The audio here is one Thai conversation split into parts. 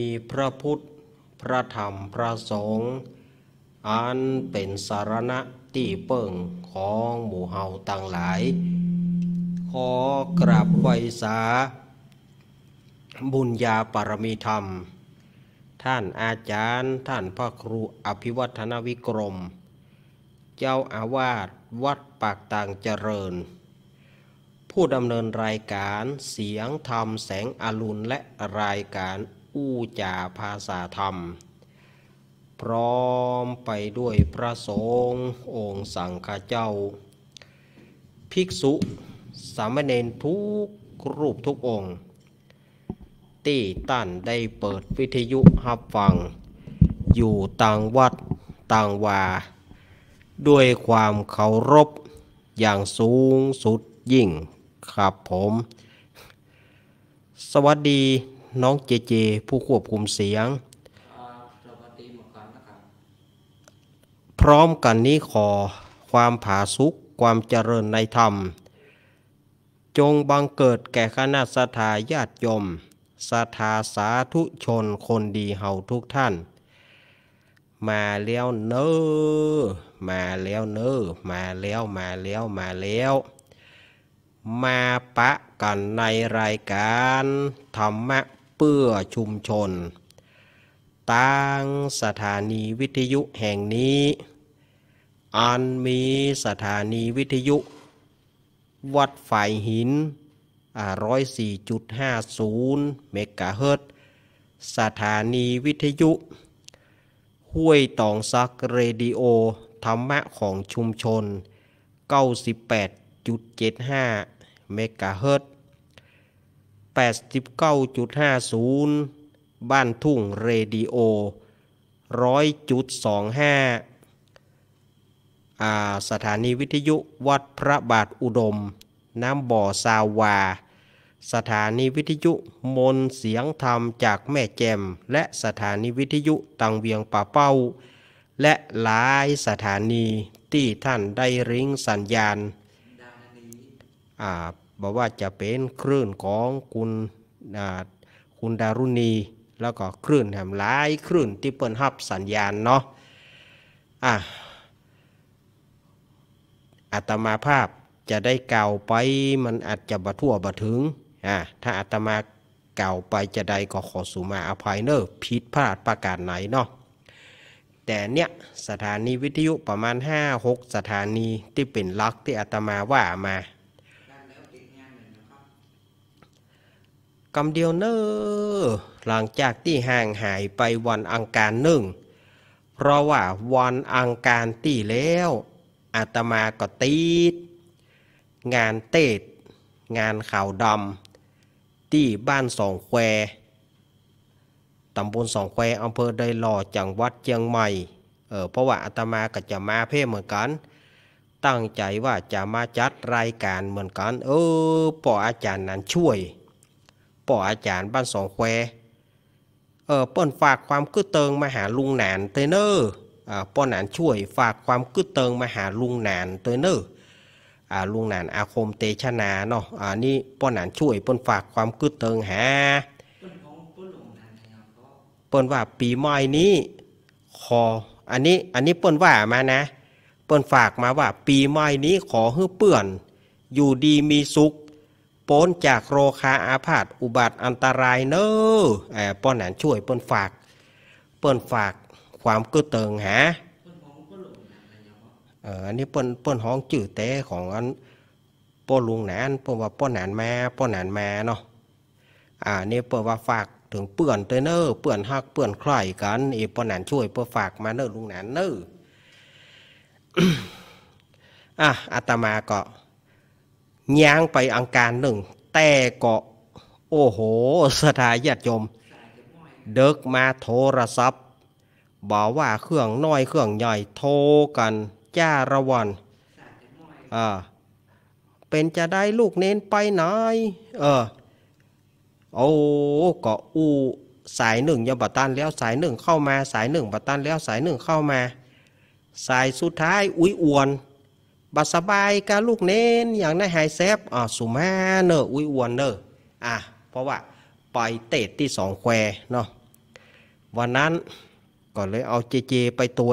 มีพระพุทธ พระธรรม พระสงฆ์ อันเป็นสารณะที่เปิ่งของหมู่เฮาต่างหลาย ขอกราบไหวสาบุญญาปรมีธรรม ท่านอาจารย์ ท่านพระครูอภิวัฒนวิกรม เจ้าอาวาสวัดปากต่างเจริญ ผู้ดำเนินรายการเสียงธรรมแสงอรุณและรายการผู้จาภาษาธรรม พร้อมไปด้วยพระสงฆ์องค์สังฆเจ้า ภิกษุสามเณรทุกรูปทุกองค์ที่ตั้นได้เปิดวิทยุหับฟัง อยู่ต่างวัดต่างวาด้วยความเคารพอย่างสูงสุดยิ่ง ครับผม สวัสดีน้องเจเจผู้ควบคุมเสียงพร้อมกันนี้ขอความผาสุกความเจริญในธรรม จงบังเกิดแก่คณะสถาญาติยมสถาสาธุชนคนดีเฮาทุกท่าน มาแล้วเนอมาแล้วเนอมาแล้วมาแล้วมาแล้ว มาปะกันในรายการ ธรรมะเพื่อชุมชน ตั้งสถานีวิทยุแห่งนี้ อันมีสถานีวิทยุ วัดฝ่ายหิน104.50เมกะเฮิรตสถานีวิทยุ ห้วยตองซักเรดิโอ ธรรมะของชุมชน 98.75เมกะเฮิรตซ์89.50 บ้านทุ่งเรดิโอ 100.25 สถานีวิทยุวัดพระบาทอุดม น้ำบ่อสาวา สถานีวิทยุ มนเสียงธรรมจากแม่แจมและสถานีวิทยุตังเวียงป่าเป้า และหลายสถานี ที่ท่านได้ริ้งสัญญาณบอกว่าจะเป็นคลื่นของคุณคุณดารุณี แล้วก็คลื่นแถมหลายคลื่นที่เปิ้นฮับสัญญาณเนาะ อ่ะอัตมาภาพจะได้เก่าไปมันอาจจะบะทั่วบะถึง อ่ะถ้าอัตมาเก่าไปจะใดก็ขอสุมาอภัยเนอร์ผิดพลาดประการไหนเนาะ แต่เนี้ยสถานีวิทยุประมาณ 5-6 สถานีที่เป็นลักที่อาตมาว่ามากำเดียวเนอหลังจากที่ห่างหายไปวันอังคารหนึ่ง เพราะว่าวันอังคารที่แล้ว อาตมาก็ตีดงานเตดงานข่าวดำที่บ้านสองแคว ตำบลสองแคว อำเภอไดหล่อจังหวัดเชียงใหม่ เออเพราะว่าอาตมาก็จะมาเพ่เหมือนกัน ตั้งใจว่าจะมาจัดรายการเหมือนกัน เออพออาจารย์นั้นช่วยป่ออาจารย์บ้านสองแควเออป้อนฝากความกึ้เติงมาหาลุงหนานเตเนอร์อป้อนหนานช่วยฝากความกึ้เติงมาหาลุงหนานเตเนอร์อลุงหนานอาคมเตชนาเนาะอันนี่ป้อนหนานช่วยป้อนฝากความคืดเติงหาป้อนว่าปีใหม่นี้ขออันนี้อันนี้ป้อนว่ามานะป้อนฝากมาว่าปีใหม่นี้ขอให้เปื่อนอยู่ดีมีสุขป้นจากโรคาอาพาธอุบัติอันตรายเนออป้อนหนานช่วยเปิ้นฝาก เปิ้นฝากความกึงเติงะเอันนี้เปิ้นเปิ้นห้องจื่อเตะของอันป้นลุงหนานเปิ้นว่าป้อนหนานม่ป้อนหนานม่เนาะอันนี้เปิ้นว่าฝากถึงเปื่อนเตเนอเปื่อนฮัก เปื่อนคล้ายกันอีป้อนหนานช่วยเปิ้นฝากมาเนอลุงหนานเนออ่ะอาตมาก็ย่างไปอังการหนึ่งแต่ก็ โอ้โหสถาญาติโยม เดิกมาโทรศัพท์ บอกว่าเครื่องน้อยเครื่องใหญ่ โทรกันจ้าระวันอ่าเป็นจะได้ลูกเน้นไปไหนเออโอ้ก็อูสายหนึ่งยังบตัน แล้วสายหนึ่งเข้ามาสายหนึ่งบตัน แล้วสายหนึ่งเข้ามา สายสุดท้ายอุ้ยอวนบาสบายกาลูกเน้นอย่างนายหายแซบอ๋อสุมาเนออุ้ยอวนเนออ่ะเพราะว่าปล่อยเตะที่สองแควเนาะวันนั้นก็เลยเอาเจเจ ไปตัว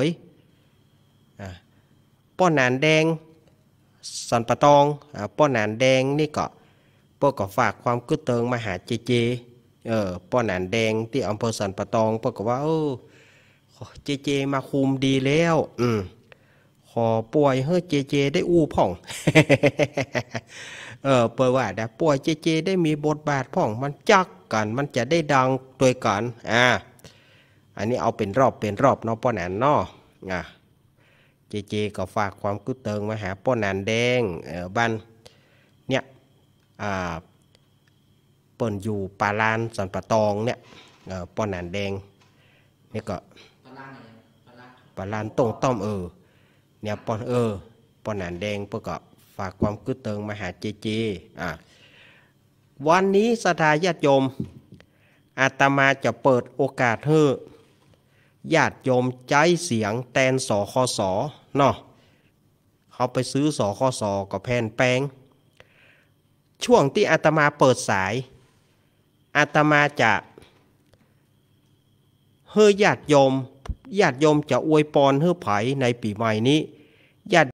อ่ะป้อนหนานแดงสันปะตองอ่ะป้อนหนานแดงนี่ก็พวกก็ฝากความกึงเติงมาหาเจเจเออป้อนหนานแดงที่อำเภอสันปะตองพวกก็ว่าเออเจเจ มาคุมดีแล้ว อืมอป่วยเฮ้เจเจ ได้อู้พ่อง เออเปิดว่าแต่ป่วยเจเจได้มีบทบาทพ่องมันจักกันมันจะได้ดังตัวกันอ่าอันนี้เอาเป็นรอบเป็นรอบเนาะป้อนแอนเนาะอ่ะเจเจ ก็ฝากความกุเติงมาหา ป้อนแอนแดงเออบ้านเนี่ยอ่าเปิดอยู่ปาลานสันปะตองเนี่ยเออป้อนอนแดงนี่ก็ปาลานตรงต้อมเออเนี่ยปอนเออปอนหนานแดงประกอบฝากความกึศเติงมหาเจเจอ่ะวันนี้สถาญาติโยมอาตมาจะเปิดโอกาสให้ญาติโยมใจเสียงแตนสอคอสอเนาะ เขาไปซื้อสอคอสอกับแผ่นแปลง ช่วงที่อาตมาเปิดสายอาตมาจะเฮยญาติโยมญาติโยมจะอวยพรเฮือไผในปีใหม่นี้ ญาติ